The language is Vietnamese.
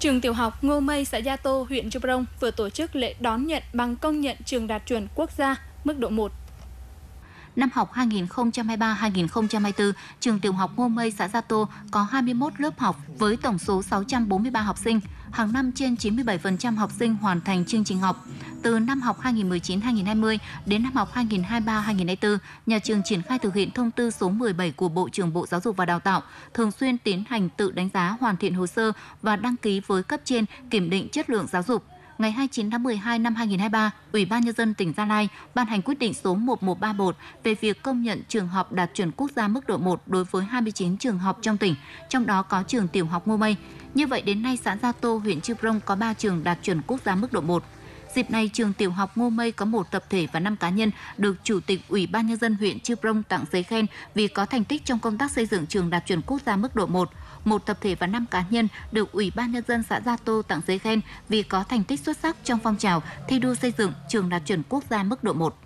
Trường tiểu học Ngô Mây, xã Gia Tô, huyện Chư Prong vừa tổ chức lễ đón nhận bằng công nhận trường đạt chuẩn quốc gia mức độ 1 năm học 2023-2024, trường tiểu học Ngô Mây, xã Gia Tô có 21 lớp học với tổng số 643 học sinh. Hàng năm trên 97% học sinh hoàn thành chương trình học từ năm học 2019-2020 đến năm học 2023-2024, nhà trường triển khai thực hiện thông tư số 17 của Bộ trưởng Bộ Giáo dục và Đào tạo, thường xuyên tiến hành tự đánh giá hoàn thiện hồ sơ và đăng ký với cấp trên kiểm định chất lượng giáo dục ngày 29 tháng 12 năm 2023, Ủy ban Nhân dân tỉnh Gia Lai ban hành quyết định số 1131 về việc công nhận trường học đạt chuẩn quốc gia mức độ 1 đối với 29 trường học trong tỉnh, trong đó có trường tiểu học Ngô Mây. Như vậy, đến nay xã Gia Tô, huyện Chư Prong có 3 trường đạt chuẩn quốc gia mức độ 1. Dịp này, trường tiểu học Ngô Mây có một tập thể và 5 cá nhân được Chủ tịch Ủy ban Nhân dân huyện Chư Prong tặng giấy khen vì có thành tích trong công tác xây dựng trường đạt chuẩn quốc gia mức độ 1. Một tập thể và 5 cá nhân được Ủy ban Nhân dân xã Gia Tô tặng giấy khen vì có thành tích xuất sắc trong phong trào thi đua xây dựng trường đạt chuẩn quốc gia mức độ 1.